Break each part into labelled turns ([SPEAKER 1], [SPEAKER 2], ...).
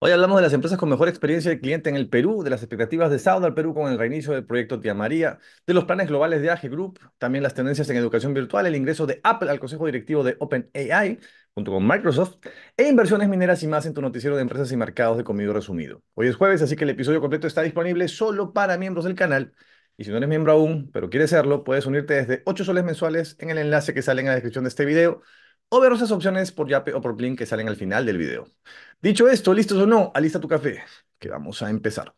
[SPEAKER 1] Hoy hablamos de las empresas con mejor experiencia de cliente en el Perú, de las expectativas de al Perú con el reinicio del proyecto Tía María, de los planes globales de Age Group, también las tendencias en educación virtual, el ingreso de Apple al consejo directivo de OpenAI junto con Microsoft, e inversiones mineras y más en tu noticiero de empresas y mercados de comido resumido. Hoy es jueves, así que el episodio completo está disponible solo para miembros del canal. Y si no eres miembro aún, pero quieres serlo, puedes unirte desde 8 soles mensuales en el enlace que sale en la descripción de este video o ver esas opciones por Yape o por Blink que salen al final del video. Dicho esto, listos o no, alista tu café, que vamos a empezar.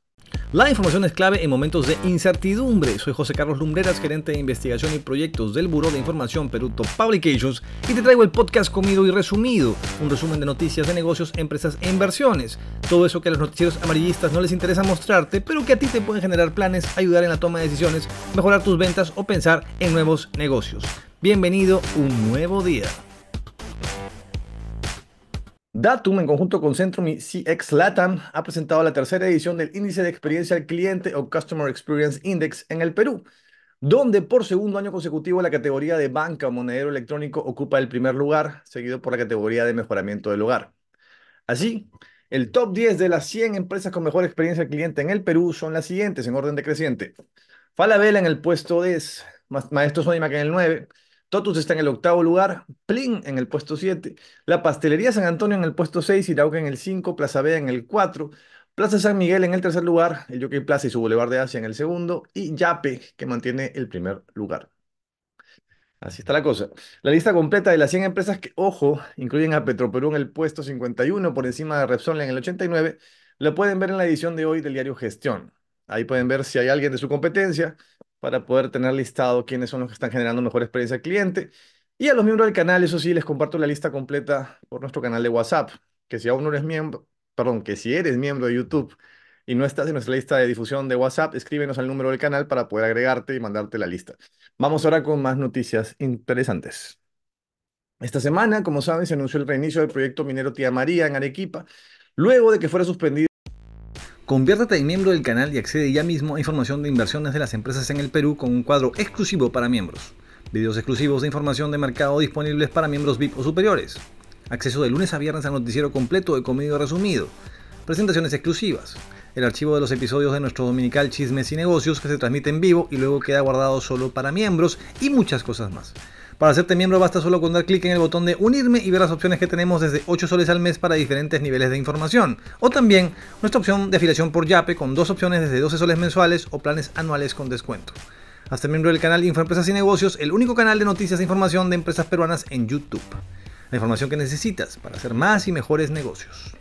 [SPEAKER 1] La información es clave en momentos de incertidumbre. Soy José Carlos Lumbreras, gerente de investigación y proyectos del Buró de Información Peruto Publications, y te traigo el podcast comido y resumido, un resumen de noticias de negocios, empresas e inversiones. Todo eso que a los noticieros amarillistas no les interesa mostrarte, pero que a ti te pueden generar planes, ayudar en la toma de decisiones, mejorar tus ventas o pensar en nuevos negocios. Bienvenido, un nuevo día. Datum, en conjunto con Centrum y CX Latam, ha presentado la tercera edición del Índice de Experiencia al Cliente o Customer Experience Index en el Perú, donde por segundo año consecutivo la categoría de banca o monedero electrónico ocupa el primer lugar, seguido por la categoría de mejoramiento del hogar. Así, el top 10 de las 100 empresas con mejor experiencia al cliente en el Perú son las siguientes en orden decreciente. Falabella en el puesto 10, Maestro que en el 9, Totus está en el octavo lugar, Plin en el puesto 7, la Pastelería San Antonio en el puesto 6, Irauca en el 5, Plaza B en el 4, Plaza San Miguel en el tercer lugar, el Jockey Plaza y su Boulevard de Asia en el segundo, y Yape, que mantiene el primer lugar. Así está la cosa. La lista completa de las 100 empresas que, ojo, incluyen a Petroperú en el puesto 51 por encima de Repsol en el 89, la pueden ver en la edición de hoy del diario Gestión. Ahí pueden ver si hay alguien de su competencia, para poder tener listado quiénes son los que están generando mejor experiencia al cliente. Y a los miembros del canal, eso sí, les comparto la lista completa por nuestro canal de WhatsApp, que si aún no eres miembro, perdón, que si eres miembro de YouTube y no estás en nuestra lista de difusión de WhatsApp, escríbenos al número del canal para poder agregarte y mandarte la lista. Vamos ahora con más noticias interesantes. Esta semana, como saben, se anunció el reinicio del proyecto minero Tía María en Arequipa, luego de que fuera suspendido Conviértete en miembro del canal y accede ya mismo a información de inversiones de las empresas en el Perú con un cuadro exclusivo para miembros. Videos exclusivos de información de mercado disponibles para miembros VIP o superiores. Acceso de lunes a viernes al noticiero completo de comedio resumido. Presentaciones exclusivas. El archivo de los episodios de nuestro dominical Chismes y Negocios que se transmite en vivo y luego queda guardado solo para miembros y muchas cosas más. Para hacerte miembro basta solo con dar clic en el botón de unirme y ver las opciones que tenemos desde 8 soles al mes para diferentes niveles de información. O también nuestra opción de afiliación por Yape con dos opciones desde 12 soles mensuales o planes anuales con descuento. Hazte miembro del canal Infoempresas y Negocios, el único canal de noticias e información de empresas peruanas en YouTube. La información que necesitas para hacer más y mejores negocios.